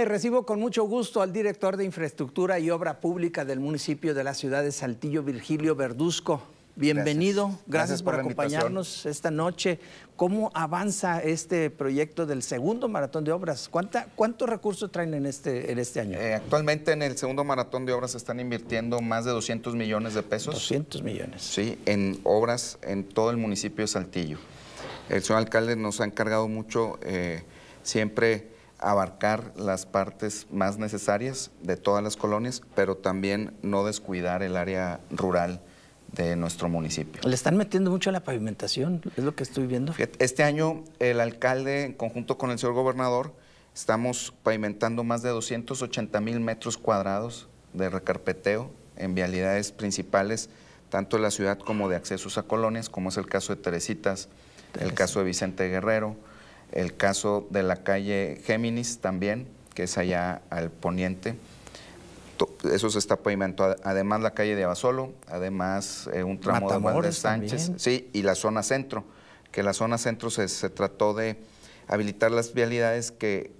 Eh, recibo con mucho gusto al director de Infraestructura y Obra Pública del municipio de la ciudad de Saltillo, Virgilio Verduzco. Bienvenido, gracias, por, acompañarnos esta noche. ¿Cómo avanza este proyecto del segundo maratón de obras? ¿Cuánta, ¿Cuántos recursos traen en este, en este año? Eh, actualmente en el segundo maratón de obras se están invirtiendo más de 200 millones de pesos. 200 millones. Sí, en obras en todo el municipio de Saltillo. El señor alcalde nos ha encargado mucho eh, siempre abarcar las partes más necesarias de todas las colonias, pero también no descuidar el área rural de nuestro municipio. Le están metiendo mucho a la pavimentación, es lo que estoy viendo. Este año el alcalde, en conjunto con el señor gobernador, estamos pavimentando más de 280 mil metros cuadrados de recarpeteo en vialidades principales, tanto de la ciudad como de accesos a colonias, como es el caso de Teresitas, el caso de Vicente Guerrero, el caso de la calle Géminis también, que es allá al poniente. Eso se está pavimentando. Además la calle de Abasolo, además eh, un tramo de de Sánchez, sí, y la zona centro, que la zona centro se, trató de habilitar las vialidades que,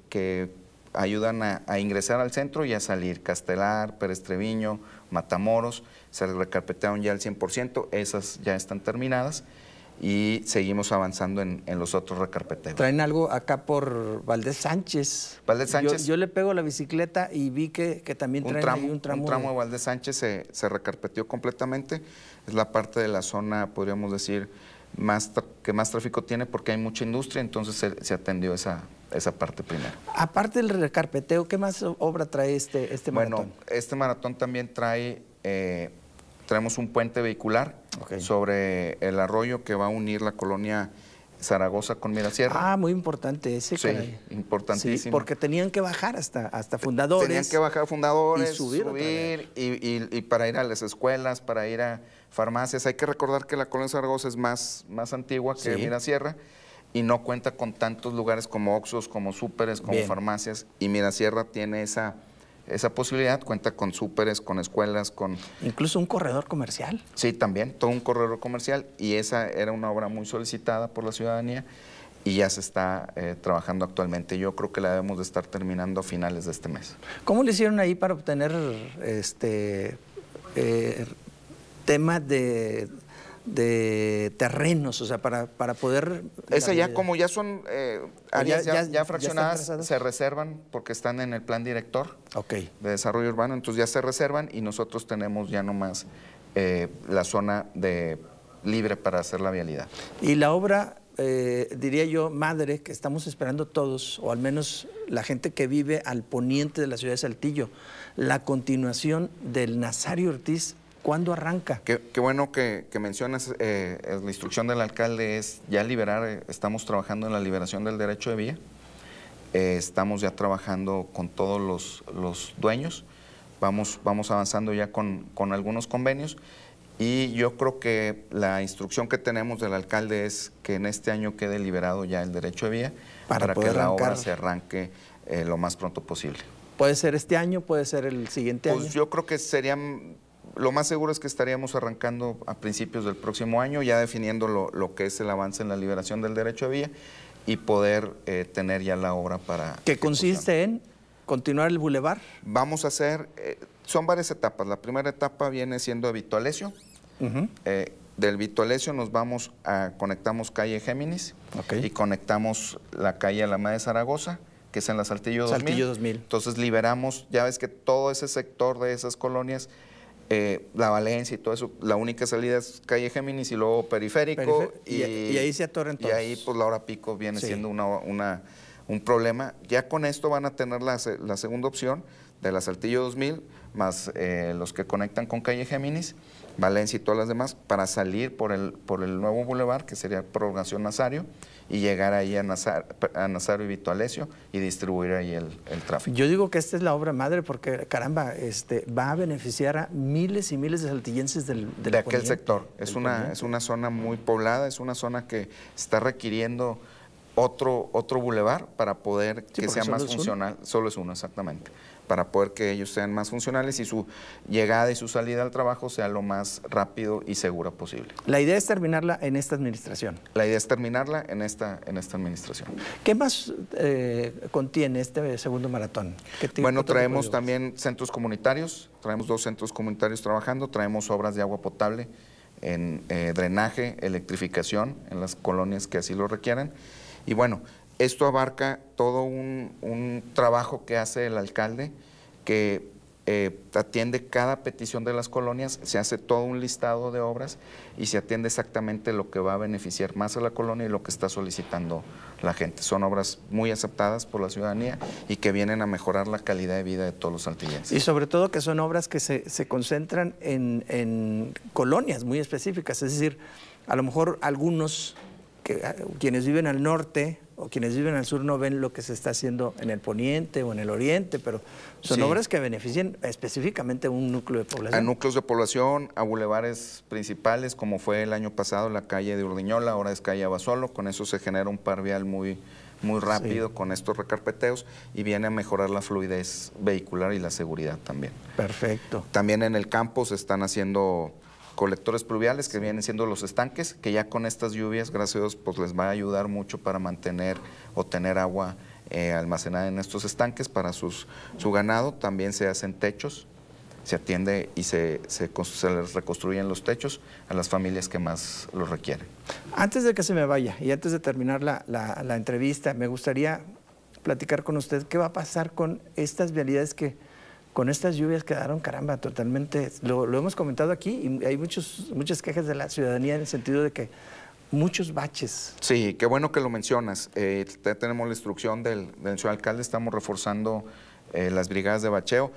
ayudan a, ingresar al centro y a salir. Castelar, Pérez Treviño, Matamoros, se recarpetearon ya al 100%, esas ya están terminadas y seguimos avanzando en, los otros recarpeteos. Traen algo acá por Valdés Sánchez. Valdés Sánchez. Yo, le pego la bicicleta y vi que, que también traen un tramo, un tramo. de Valdés Sánchez se, se recarpeteó completamente. Es la parte de la zona, podríamos decir, más que más tráfico tiene porque hay mucha industria, entonces se, atendió esa, esa parte primero. Aparte del recarpeteo, ¿qué más obra trae este, este maratón? Bueno, este maratón también trae... Eh, Traemos un puente vehicular sobre el arroyo que va a unir la colonia Zaragoza con Mirasierra. Ah, muy importante ese. Sí, importantísimo. porque tenían que bajar hasta, hasta fundadores. Tenían que bajar fundadores, y subir, y, y, para ir a las escuelas, para ir a farmacias. Hay que recordar que la colonia Zaragoza es más, más antigua que sí. Mirasierra y no cuenta con tantos lugares como Oxos, como Súperes, como farmacias. Y Mirasierra tiene esa esa posibilidad, cuenta con súperes, con escuelas, con... Incluso un corredor comercial. Sí, también, todo un corredor comercial y esa era una obra muy solicitada por la ciudadanía y ya se está eh, trabajando actualmente. Yo creo que la debemos de estar terminando a finales de este mes. ¿Cómo le hicieron ahí para obtener este eh, temas de de terrenos, o sea, para, para poder... Esa ya, como ya son eh, áreas ya, fraccionadas, se reservan porque están en el plan director de desarrollo urbano, entonces ya se reservan y nosotros tenemos ya nomás eh, la zona de libre para hacer la vialidad. Y la obra, eh, diría yo, madre, que estamos esperando todos, o al menos la gente que vive al poniente de la ciudad de Saltillo, la continuación del Nazario Ortiz ¿Cuándo arranca? Qué, bueno que, mencionas, eh, eh, la instrucción del alcalde es ya liberar, eh, estamos trabajando en la liberación del derecho de vía, estamos ya trabajando con todos los, los dueños, vamos, vamos avanzando ya con, con, algunos convenios y yo creo que la instrucción que tenemos del alcalde es que en este año quede liberado ya el derecho de vía para, que la obra se arranque lo más pronto posible. Puede ser este año, puede ser el siguiente pues año. Pues yo creo que serían lo más seguro es que estaríamos arrancando a principios del próximo año, ya definiendo lo, que es el avance en la liberación del derecho a vía y poder eh, tener ya la obra para... ¿Que consiste en continuar el bulevar? Vamos a hacer, eh, son varias etapas. La primera etapa viene siendo Vitualesio. Eh, del Vitualesio nos vamos a, conectamos calle Géminis y conectamos la calle Alama de Zaragoza que es en la Saltillo 2000. Saltillo 2000. Entonces liberamos, ya ves que todo ese sector de esas colonias eh, la Valencia y todo eso, la única salida es calle Géminis y luego periférico. y, ahí se atorren todos. Y ahí pues la hora pico viene siendo una, un problema. Ya con esto van a tener la, la segunda opción de la Saltillo 2000, más eh, los que conectan con calle Géminis. Valencia y todas las demás, para salir por el, por el nuevo bulevar, que sería Prolongación Nazario, y llegar ahí a, Nazar, a Nazario y Alesio y distribuir ahí el, tráfico. Yo digo que esta es la obra madre porque, caramba, este, va a beneficiar a miles y miles de saltillenses del, De aquel sector. Es una, es una zona muy poblada, es una zona que está requiriendo otro, otro bulevar para poder que sea más funcional. Solo es uno, exactamente. Para poder que ellos sean más funcionales y su llegada y su salida al trabajo sea lo más rápido y segura posible. La idea es terminarla en esta administración. La idea es terminarla en esta, en esta administración. ¿Qué más eh, contiene este segundo maratón? Bueno, traemos también centros comunitarios, traemos dos centros comunitarios trabajando, traemos obras de agua potable en eh, drenaje, electrificación en las colonias que así lo requieran. Y bueno, esto abarca todo un, trabajo que hace el alcalde que eh, atiende cada petición de las colonias, se hace todo un listado de obras y se atiende exactamente lo que va a beneficiar más a la colonia y lo que está solicitando la gente. Son obras muy aceptadas por la ciudadanía y que vienen a mejorar la calidad de vida de todos los altillenses. Y sobre todo que son obras que se, concentran en, en colonias muy específicas, es decir, a lo mejor algunos Ah, quienes viven al norte o quienes viven al sur no ven lo que se está haciendo en el poniente o en el oriente, pero son obras que benefician específicamente a un núcleo de población. A núcleos de población, a bulevares principales, como fue el año pasado la calle de Urdiñola, ahora es calle Abasolo, con eso se genera un par vial muy, muy rápido con estos recarpeteos y viene a mejorar la fluidez vehicular y la seguridad también. Perfecto. También en el campo se están haciendo colectores pluviales que vienen siendo los estanques, que ya con estas lluvias, gracias a Dios, pues les va a ayudar mucho para mantener o tener agua eh, almacenada en estos estanques para sus, su ganado. También se hacen techos, se atiende y se, les reconstruyen los techos a las familias que más lo requieren. Antes de que se me vaya y antes de terminar la entrevista, me gustaría platicar con usted qué va a pasar con estas vialidades que con estas lluvias quedaron, caramba, totalmente, lo, hemos comentado aquí y hay muchos, muchas quejas de la ciudadanía en el sentido de que muchos baches. Sí, qué bueno que lo mencionas. Eh, tenemos la instrucción del, señor alcalde, estamos reforzando eh, las brigadas de bacheo.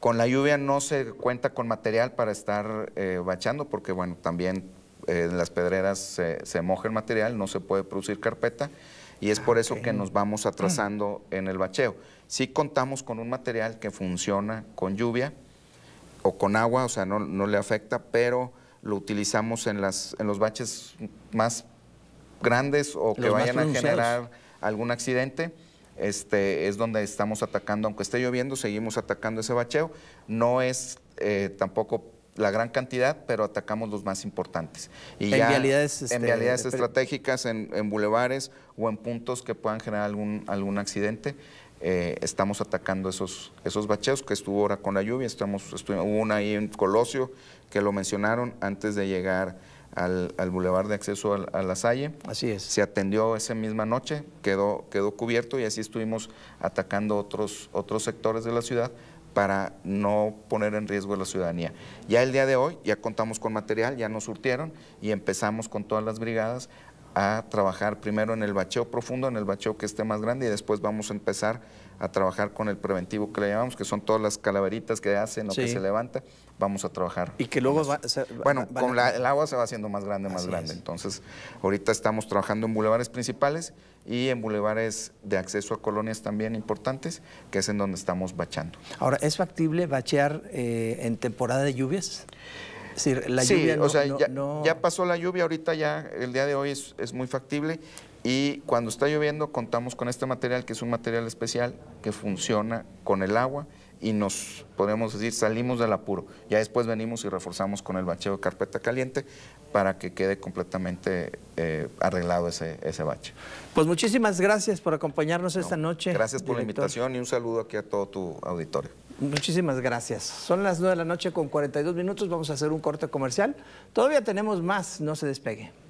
Con la lluvia no se cuenta con material para estar eh, bacheando, porque, bueno, también en las pedreras se, se moja el material, no se puede producir carpeta y es por ah, eso que nos vamos atrasando en el bacheo. Si contamos con un material que funciona con lluvia o con agua, o sea, no, le afecta, pero lo utilizamos en, las, en los baches más grandes o que vayan a generar algún accidente. Este, es donde estamos atacando, aunque esté lloviendo, seguimos atacando ese bacheo. No es eh, tampoco la gran cantidad, pero atacamos los más importantes. en realidades en este, estratégicas, en, bulevares o en puntos que puedan generar algún, algún accidente. Eh, estamos atacando esos, esos bacheos que estuvo ahora con la lluvia. Estamos, estuvo, hubo una ahí en Colosio que lo mencionaron antes de llegar al, bulevar de acceso a, la Salle. Así es. Se atendió esa misma noche, quedó, quedó cubierto y así estuvimos atacando otros, otros sectores de la ciudad para no poner en riesgo a la ciudadanía. Ya el día de hoy ya contamos con material, ya nos surtieron y empezamos con todas las brigadas a trabajar primero en el bacheo profundo, en el bacheo que esté más grande y después vamos a empezar a trabajar con el preventivo que le llamamos, que son todas las calaveritas que hacen lo que se levanta, vamos a trabajar. Y que luego va, Bueno, con el agua se va haciendo más grande, más grande. Entonces, ahorita estamos trabajando en bulevares principales y en bulevares de acceso a colonias también importantes, que es en donde estamos bachando. Ahora, ¿es factible bachear eh, en temporada de lluvias? Es decir, la lluvia o sea, ya, pasó la lluvia, ahorita ya el día de hoy es, es muy factible y cuando está lloviendo contamos con este material que es un material especial que funciona con el agua y nos podemos decir salimos del apuro. Ya después venimos y reforzamos con el bacheo de carpeta caliente para que quede completamente eh, arreglado ese, bache. Pues muchísimas gracias por acompañarnos esta noche. Gracias por la invitación y un saludo aquí a todo tu auditorio. Muchísimas gracias. Son las 9 de la noche con 42 minutos, vamos a hacer un corte comercial. Todavía tenemos más, no se despegue.